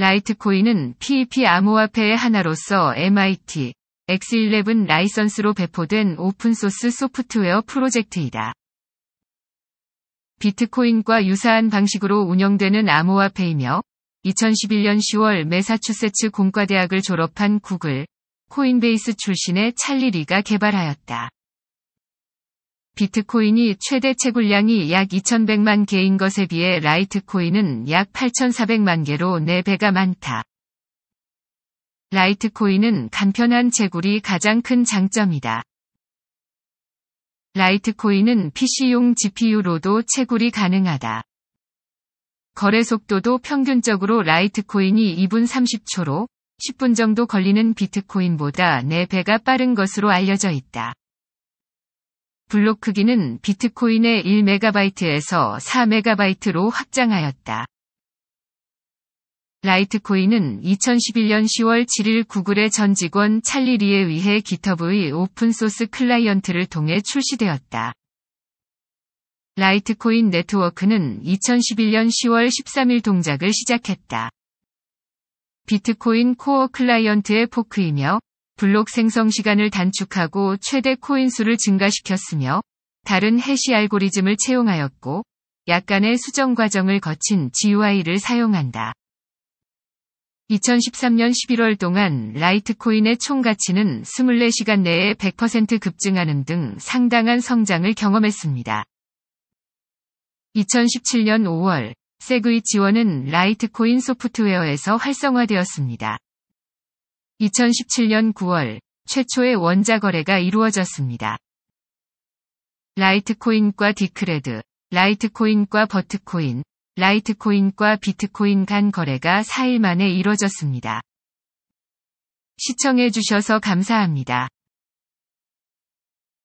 라이트코인은 PEP 암호화폐의 하나로서 MIT X11 라이선스로 배포된 오픈소스 소프트웨어 프로젝트이다. 비트코인과 유사한 방식으로 운영되는 암호화폐이며 2011년 10월 메사추세츠 공과대학을 졸업한 구글, 코인베이스 출신의 찰리리가 개발하였다. 비트코인이 최대 채굴량이 약 2100만 개인 것에 비해 라이트코인은 약 8400만 개로 4배가 많다. 라이트코인은 간편한 채굴이 가장 큰 장점이다. 라이트코인은 PC용 GPU로도 채굴이 가능하다. 거래 속도도 평균적으로 라이트코인이 2분 30초로 10분 정도 걸리는 비트코인보다 4배가 빠른 것으로 알려져 있다. 블록 크기는 비트코인의 1MB에서 4MB로 확장하였다. 라이트코인은 2011년 10월 7일 구글의 전 직원 찰리리에 의해 기터브의 오픈소스 클라이언트를 통해 출시되었다. 라이트코인 네트워크는 2011년 10월 13일 동작을 시작했다. 비트코인 코어 클라이언트의 포크이며 블록 생성 시간을 단축하고 최대 코인 수를 증가시켰으며 다른 해시 알고리즘을 채용하였고 약간의 수정 과정을 거친 GUI를 사용한다. 2013년 11월 동안 라이트코인의 총 가치는 24시간 내에 100% 급증하는 등 상당한 성장을 경험했습니다. 2017년 5월 세그이 지원은 라이트코인 소프트웨어에서 활성화되었습니다. 2017년 9월 최초의 원자 거래가 이루어졌습니다. 라이트코인과 디크레드, 라이트코인과 버트코인, 라이트코인과 비트코인 간 거래가 4일 만에 이루어졌습니다 시청해주셔서 감사합니다.